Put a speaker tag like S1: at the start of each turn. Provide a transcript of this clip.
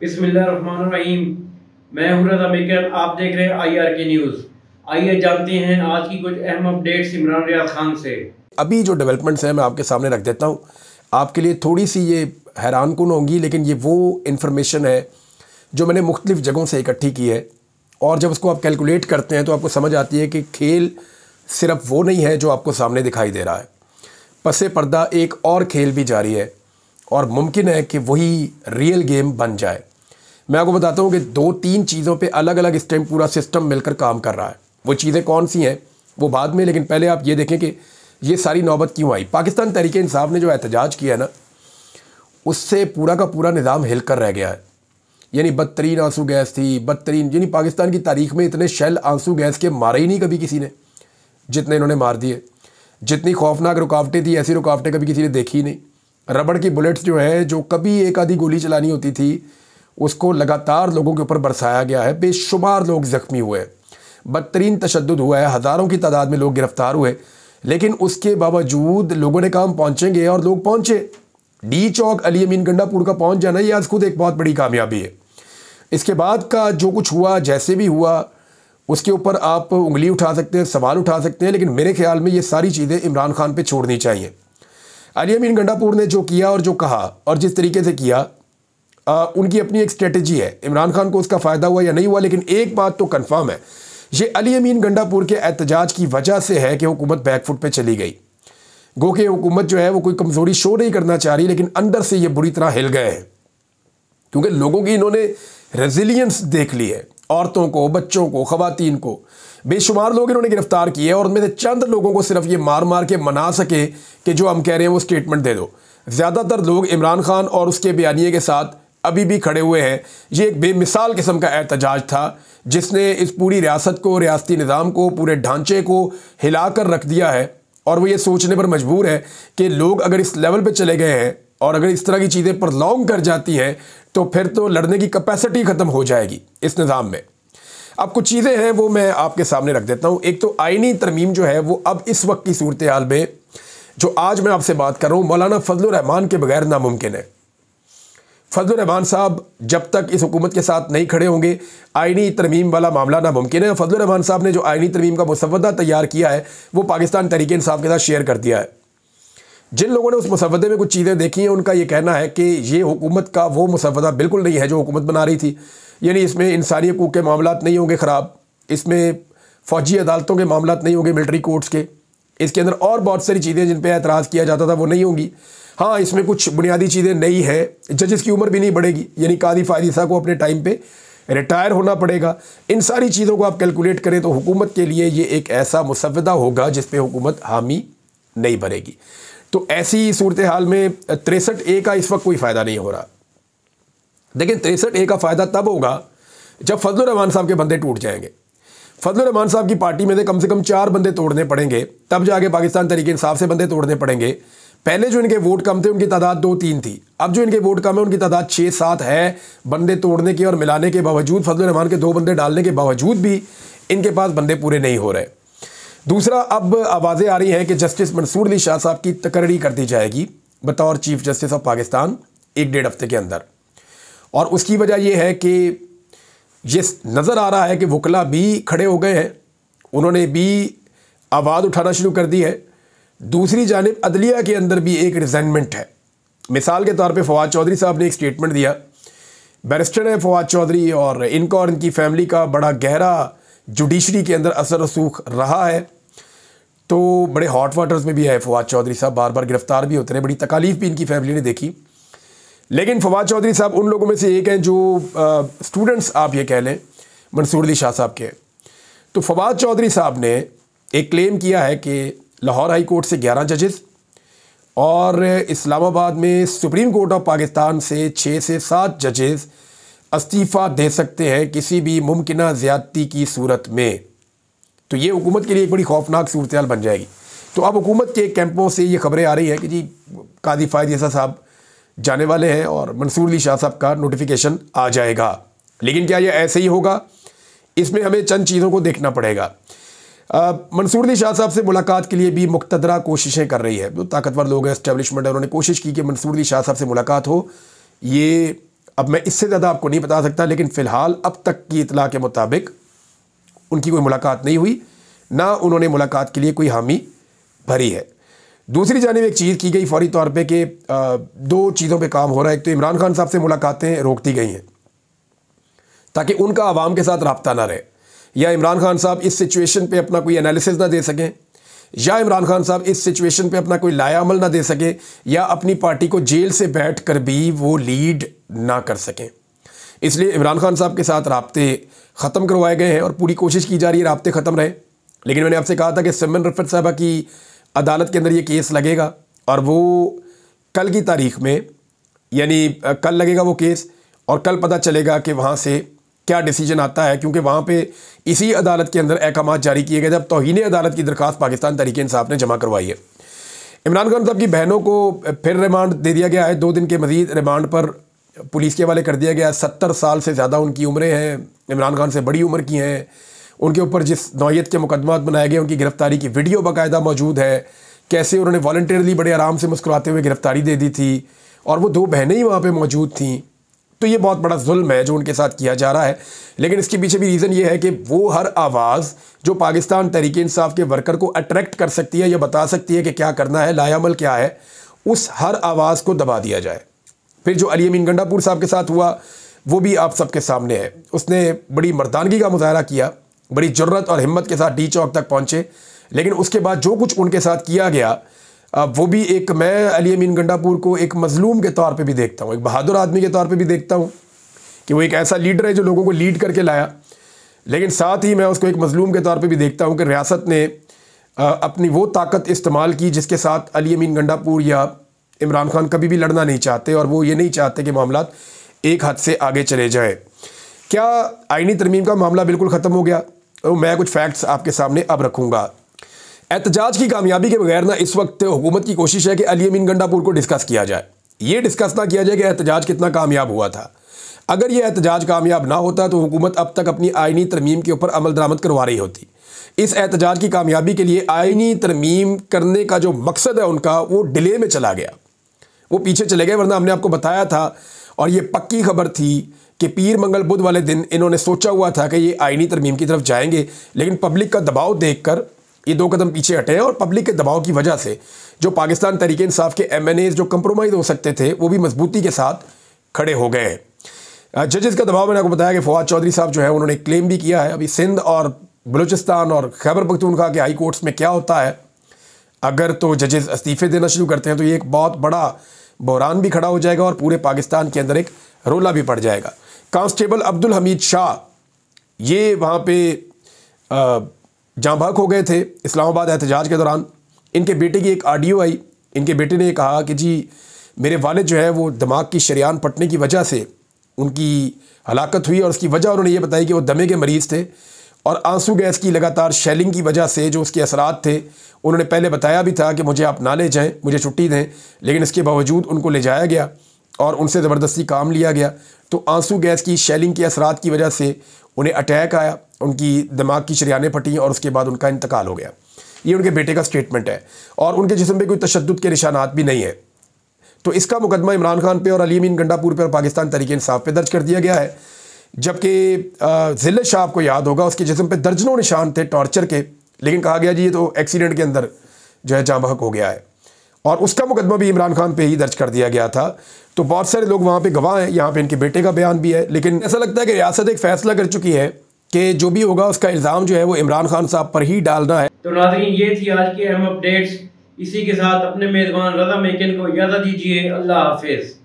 S1: बिस्मिल्लाहिर्रहमानिर्रहीम मैं हूं रजा मेकर आप देख रहे हैं आई आर के न्यूज़ आइए जानते हैं आज की कुछ अहम अपडेट्स इमरान रियाज खान से अभी जो डेवलपमेंट्स हैं मैं आपके सामने रख देता हूँ आपके लिए थोड़ी सी ये हैरान कन होंगी लेकिन ये वो इन्फॉर्मेशन है जो मैंने मुख्तलिफ़ जगहों से इकट्ठी की है और जब उसको आप कैलकुलेट करते हैं तो आपको समझ आती है कि खेल सिर्फ वो नहीं है जो आपको सामने दिखाई दे रहा है पसे पर्दा एक और खेल भी जारी है और मुमकिन है कि वही रियल गेम बन जाए मैं आपको बताता हूँ कि दो तीन चीज़ों पे अलग अलग इस टाइम पूरा सिस्टम मिलकर काम कर रहा है वो चीज़ें कौन सी हैं वो बाद में लेकिन पहले आप ये देखें कि ये सारी नौबत क्यों आई पाकिस्तान तरीके इंसाफ ने जो एहतजाज किया है ना उससे पूरा का पूरा निज़ाम हिल कर रह गया है यानी बदतरीन आंसू गैस थी बदतरीन यानी पाकिस्तान की तारीख में इतने शैल आंसू गैस के मारे ही नहीं कभी किसी ने जितने इन्होंने मार दिए जितनी खौफनाक रुकावटें थी ऐसी रुकावटें कभी किसी ने देखी नहीं रबड़ की बुलेट्स जो हैं जो कभी एक आधी गोली चलानी होती थी उसको लगातार लोगों के ऊपर बरसाया गया है बेशुमार लोग ज़ख्मी हुए बदतरीन तशद हुआ है हज़ारों की तादाद में लोग गिरफ़्तार हुए लेकिन उसके बावजूद लोगों ने काम पहुँचेंगे और लोग पहुँचे डी चौक अली अमीन गंडापुर का पहुँच जाना ये आज खुद एक बहुत बड़ी कामयाबी है इसके बाद का जो कुछ हुआ जैसे भी हुआ उसके ऊपर आप उंगली उठा सकते हैं सवाल उठा सकते हैं लेकिन मेरे ख्याल में ये सारी चीज़ें इमरान खान पे छोड़नी चाहिए अली अमीन गंडापुर ने जो किया और जो कहा और जिस तरीके से किया आ, उनकी अपनी एक स्ट्रेटजी है इमरान खान को उसका फ़ायदा हुआ या नहीं हुआ लेकिन एक बात तो कन्फर्म है ये अली अमीन गंडापुर के एहतजाज की वजह से है कि हुकूमत बैकफुट पर चली गई गो के हुकूमत जो है वो कोई कमज़ोरी शो नहीं करना चाह रही लेकिन अंदर से ये बुरी तरह हिल गए हैं क्योंकि लोगों की इन्होंने रेजिलियंस देख ली है औरतों को बच्चों को ख़वान को बेशुमार लोग इन्होंने गिरफ्तार किए और उनमें से चंद लोगों को सिर्फ ये मार मार के मना सके कि जो हम कह रहे हैं वो स्टेटमेंट दे दो ज़्यादातर लोग इमरान खान और उसके बयानिए के साथ अभी भी खड़े हुए हैं ये एक बेमिसाल किस्म का एहतजाज था जिसने इस पूरी रियासत को रियासती निज़ाम को पूरे ढांचे को हिला कर रख दिया है और वो ये सोचने पर मजबूर है कि लोग अगर इस लेवल पर चले गए हैं और अगर इस तरह की चीज़ें पर लॉन्ग कर जाती हैं तो फिर तो लड़ने की कैपेसिटी ख़त्म हो जाएगी इस निज़ाम में अब कुछ चीज़ें हैं वो मैं आपके सामने रख देता हूँ एक तो आइनी तरमीम जो है वो अब इस वक्त की सूरत हाल में जो आज मैं आपसे बात कर रहा हूँ मौलाना फजल रहमान के बगैर नामुमकिन है फजल रहमान साहब जब तक इस हुकूमत के साथ नहीं खड़े होंगे आइनी तरमीम वाला मामला नामुमकिन है फजल रहमान साहब ने जो आइनी तरमीम का मुसवदा तैयार किया है वो पाकिस्तान तरीके इंसाफ के साथ शेयर कर दिया है जिन लोगों ने उस मुसवदे में कुछ चीज़ें देखी हैं उनका ये कहना है कि ये हुकूमत का वो मुसवदा बिल्कुल नहीं है जो हुकूमत बना रही थी यानी इसमें इंसानी हकूक़ के मामला नहीं होंगे ख़राब इसमें फ़ौजी अदालतों के मामला नहीं होंगे मिलिट्री कोर्ट्स के इसके अंदर और बहुत सारी चीज़ें जिन पर एतराज़ किया जाता था वो नहीं होंगी हाँ इसमें कुछ बुनियादी चीज़ें नई है जजेस की उम्र भी नहीं बढ़ेगी यानी कादी फायदिसा को अपने टाइम पे रिटायर होना पड़ेगा इन सारी चीज़ों को आप कैलकुलेट करें तो हुकूमत के लिए ये एक ऐसा मुसविदा होगा जिस पर हुकूमत हामी नहीं भरेगी तो ऐसी सूरत हाल में तिरसठ ए का इस वक्त कोई फ़ायदा नहीं हो रहा लेकिन तिरसठ ए का फ़ायदा तब होगा जब फजल रहमान साहब के बंदे टूट जाएंगे फजल रहमान साहब की पार्टी में से कम से कम चार बंदे तोड़ने पड़ेंगे तब जाके पाकिस्तान तरीके इंसाफ से बंदे तोड़ने पड़ेंगे पहले जो इनके वोट कम थे उनकी तादाद दो तीन थी अब जो इनके वोट कम है उनकी तादाद छः सात है बंदे तोड़ने के और मिलाने के बावजूद फजल रहमान के दो बंदे डालने के बावजूद भी इनके पास बंदे पूरे नहीं हो रहे दूसरा अब आवाज़ें आ रही हैं कि जस्टिस मंसूर अली शाह साहब की तकर्री कर दी जाएगी बतौर चीफ जस्टिस ऑफ पाकिस्तान एक डेढ़ हफ्ते के अंदर और उसकी वजह यह है कि ये नज़र आ रहा है कि वकला भी खड़े हो गए हैं उन्होंने भी आवाज़ उठाना शुरू कर दी है दूसरी जानब अदलिया के अंदर भी एक रिजेंटमेंट है मिसाल के तौर पर फवाद चौधरी साहब ने एक स्टेटमेंट दिया बैरिस्टर है फवाद चौधरी और इनका और इनकी फैमिली का बड़ा गहरा जुडिशरी के अंदर असर रसूख रहा है तो बड़े हॉट वाटर्स में भी है फवाद चौधरी साहब बार बार गिरफ्तार भी होते रहे बड़ी तकालीफ भी इनकी फैमिली ने देखी लेकिन फवाद चौधरी साहब उन लोगों में से एक हैं जो स्टूडेंट्स आप ये कह लें मंसूर अली शाह साहब के तो फवाद चौधरी साहब ने एक क्लेम किया है कि लाहौर हाई कोर्ट से ग्यारह जजेस और इस्लामाबाद में सुप्रीम कोर्ट ऑफ पाकिस्तान से छः से सात जजेस इस्तीफ़ा दे सकते हैं किसी भी मुमकिन ज़्यादती की सूरत में तो ये हुकूमत के लिए एक बड़ी खौफनाक सूरत बन जाएगी तो अब हुकूमत के कैंपों से ये खबरें आ रही हैं कि जी काजी फ़ायद यसा साहब जाने वाले हैं और मंसूर अली शाह साहब का नोटिफिकेशन आ जाएगा लेकिन क्या यह ऐसे ही होगा इसमें हमें चंद चीज़ों को देखना पड़ेगा मंसूर अली शाह साहब से मुलाकात के लिए भी मुख्तरा कोशिशें कर रही है जो ताकतवर लोग हैं इस्टेबलिशमेंट है उन्होंने कोशिश की कि मंसूर अली शाह साहब से मुलाकात हो ये अब मैं इससे ज़्यादा आपको नहीं बता सकता लेकिन फ़िलहाल अब तक की इतला के मुताबिक उनकी कोई मुलाकात नहीं हुई ना उन्होंने मुलाकात के लिए कोई हामी भरी है दूसरी जानब एक चीज़ की गई फौरी तौर पर कि दो चीज़ों पर काम हो रहा है एक तो इमरान खान साहब से मुलाकातें रोक दी गई हैं ताकि उनका आवाम के साथ रबता ना रहे या इमरान खान साहब इस सिचुएशन पे अपना कोई एनालिसिस ना दे सकें या इमरान खान साहब इस सिचुएशन पे अपना कोई लाया अमल ना दे सकें या अपनी पार्टी को जेल से बैठ कर भी वो लीड ना कर सकें इसलिए इमरान खान साहब के साथ रबते ख़त्म करवाए गए हैं और पूरी कोशिश की जा रही है रबते ख़त्म रहे लेकिन मैंने आपसे कहा था कि सिमन रफत साहबा की अदालत के अंदर ये केस लगेगा और वो कल की तारीख में यानी कल लगेगा वो केस और कल पता चलेगा कि वहाँ से क्या डिसीजन आता है क्योंकि वहाँ पे इसी अदालत के अंदर अहकाम जारी किए गए जब तोहनी अदालत की दरख्वास्त पाकिस्तान तरीके इंसाफ ने जमा करवाई है इमरान खान साहब की बहनों को फिर रिमांड दे दिया गया है दो दिन के मजीद रिमांड पर पुलिस के हवाले कर दिया गया सत्तर साल से ज़्यादा उनकी उम्रें हैं इमरान खान से बड़ी उम्र की हैं उनके ऊपर जिस नौीयत के मुकदमा बनाए गए उनकी गिरफ़्तारी की वीडियो बाकायदा मौजूद है कैसे उन्होंने वॉल्टियरली बड़े आराम से मुस्कुराते हुए गिरफ़्तारी दे दी थी और वो दो बहनें ही वहाँ पर मौजूद थीं तो ये बहुत बड़ा जुल्म है जो उनके साथ किया जा रहा है लेकिन इसके पीछे भी रीज़न ये है कि वो हर आवाज़ जो पाकिस्तान तहरीक इंसाफ के वर्कर को अट्रैक्ट कर सकती है या बता सकती है कि क्या करना है लायामल क्या है उस हर आवाज़ को दबा दिया जाए फिर जो अली अमीन गंडापुर साहब के साथ हुआ वो भी आप सबके सामने है उसने बड़ी मर्दानगी का मुजाहरा किया बड़ी जरूरत और हिम्मत के साथ डी चौक तक पहुँचे लेकिन उसके बाद जो कुछ उनके साथ किया गया अब वो भी एक मैं अली अमीन गंडापुर को एक मज़लूम के तौर पे भी देखता हूँ एक बहादुर आदमी के तौर पे भी देखता हूँ कि वो एक ऐसा लीडर है जो लोगों को लीड करके लाया लेकिन साथ ही मैं उसको एक मज़लूम के तौर पे भी देखता हूँ कि रियासत ने अपनी वो ताकत इस्तेमाल की जिसके साथ अली अमीन गंडापुर या इमरान खान कभी भी लड़ना नहीं चाहते और वो ये नहीं चाहते कि मामला एक हद से आगे चले जाएँ क्या आइनी तरमीम का मामला बिल्कुल ख़त्म हो गया और तो मैं कुछ फैक्ट्स आपके सामने अब रखूँगा एहतजाज की कामयाबी के बगैर ना इस वक्त हुकूमत की कोशिश है कि अली अमीन गंडापुर को डिस्कस किया जाए ये डिस्कस ना किया जाए कि एहतजाज कितना कामयाब हुआ था अगर ये एहतजाज कामयाब ना होता तो हुकूमत अब तक अपनी आइनी तरमीम के ऊपर अमल दरामद करवा रही होती इस एहतजाज की कामयाबी के लिए आइनी तरमीम करने का जो मकसद है उनका वो डिले में चला गया वो पीछे चले गए वरना हमने आपको बताया था और ये पक्की खबर थी कि पीर मंगल बुध वाले दिन इन्होंने सोचा हुआ था कि ये आइनी तरमीम की तरफ जाएंगे लेकिन पब्लिक का दबाव देख कर ये दो कदम पीछे हटे हैं और पब्लिक के दबाव की वजह से जो पाकिस्तान तरीके इंसाफ के एम जो कंप्रोमाइज़ हो सकते थे वो भी मजबूती के साथ खड़े हो गए हैं जजेस का दबाव मैंने आपको बताया कि फवाद चौधरी साहब जो है उन्होंने क्लेम भी किया है अभी सिंध और बलूचिस्तान और खैबर पख्तूनखा के हाई कोर्ट्स में क्या होता है अगर तो जजेस इस्तीफे देना शुरू करते हैं तो ये एक बहुत बड़ा बहरान भी खड़ा हो जाएगा और पूरे पाकिस्तान के अंदर एक रोला भी पड़ जाएगा कांस्टेबल अब्दुल हमीद शाह ये वहाँ पर जहाँ भक हो गए थे इस्लामाबाद एहतजाज के दौरान इनके बेटे की एक आडियो आई इनके बेटे ने कहा कि जी मेरे वालद जो है वो दिमाग की शरियान पटने की वजह से उनकी हलाकत हुई और उसकी वजह उन्होंने ये बताई कि वो दमे के मरीज़ थे और आंसू गैस की लगातार शेलिंग की वजह से जो उसके असरात थे उन्होंने पहले बताया भी था कि मुझे आप ना ले जाएँ मुझे छुट्टी दें लेकिन इसके बावजूद उनको ले जाया गया और उनसे ज़बरदस्ती काम लिया गया तो आंसू गैस की शेलिंग के असरात की वजह से उन्हें अटैक आया उनकी दिमाग की शरियाने फटी और उसके बाद उनका इंतकाल हो गया ये उनके बेटे का स्टेटमेंट है और उनके जिसम पर कोई तशद के निशानात भी नहीं है तो इसका मुकदमा इमरान खान पर और अली अमीन गंडापुर पर और पाकिस्तान तरीके इंसाफ पर दर्ज कर दिया गया है जबकि जिले शाह आपको याद होगा उसके जिसम पर दर्जनों निशान थे टॉर्चर के लेकिन कहा गया जी ये तो एक्सीडेंट के अंदर जो है जाम हो गया है और उसका मुकदमा भी इमरान खान पे ही दर्ज कर दिया गया था तो बहुत सारे लोग वहाँ पे गवाह हैं यहाँ पे इनके बेटे का बयान भी है लेकिन ऐसा लगता है कि रियासत एक फैसला कर चुकी है कि जो भी होगा उसका इल्ज़ाम जो है वो इमरान खान साहब पर ही डालना है तो नाजरीन ये थी आज की अहम अपडेट्स इसी के साथ अपने मेज़बान रजा मेकिन को यादा दीजिए अल्लाह हाफिज़